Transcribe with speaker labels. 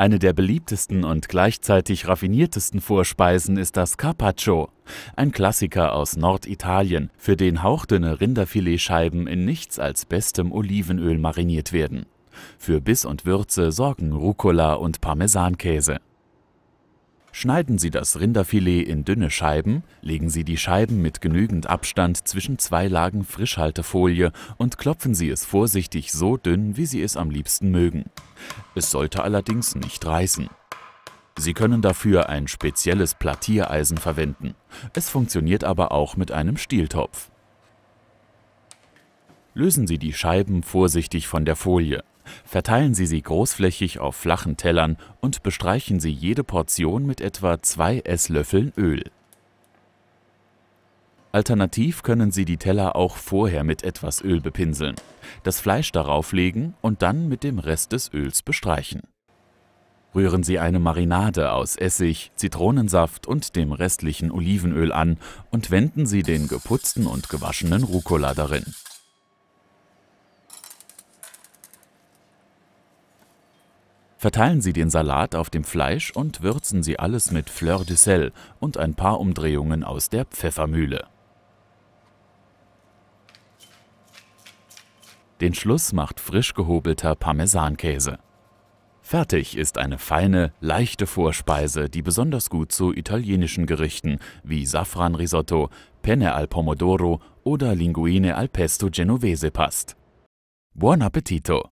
Speaker 1: Eine der beliebtesten und gleichzeitig raffiniertesten Vorspeisen ist das Carpaccio, ein Klassiker aus Norditalien, für den hauchdünne Rinderfiletscheiben in nichts als bestem Olivenöl mariniert werden. Für Biss und Würze sorgen Rucola und Parmesankäse. Schneiden Sie das Rinderfilet in dünne Scheiben, legen Sie die Scheiben mit genügend Abstand zwischen zwei Lagen Frischhaltefolie und klopfen Sie es vorsichtig so dünn, wie Sie es am liebsten mögen. Es sollte allerdings nicht reißen. Sie können dafür ein spezielles Plattiereisen verwenden. Es funktioniert aber auch mit einem Stieltopf. Lösen Sie die Scheiben vorsichtig von der Folie. Verteilen Sie sie großflächig auf flachen Tellern und bestreichen Sie jede Portion mit etwa zwei Esslöffeln Öl. Alternativ können Sie die Teller auch vorher mit etwas Öl bepinseln, das Fleisch darauf legen und dann mit dem Rest des Öls bestreichen. Rühren Sie eine Marinade aus Essig, Zitronensaft und dem restlichen Olivenöl an und wenden Sie den geputzten und gewaschenen Rucola darin. Verteilen Sie den Salat auf dem Fleisch und würzen Sie alles mit Fleur de Sel und ein paar Umdrehungen aus der Pfeffermühle. Den Schluss macht frisch gehobelter Parmesankäse. Fertig ist eine feine, leichte Vorspeise, die besonders gut zu italienischen Gerichten wie Safranrisotto, Penne al Pomodoro oder Linguine al Pesto Genovese passt. Buon Appetito!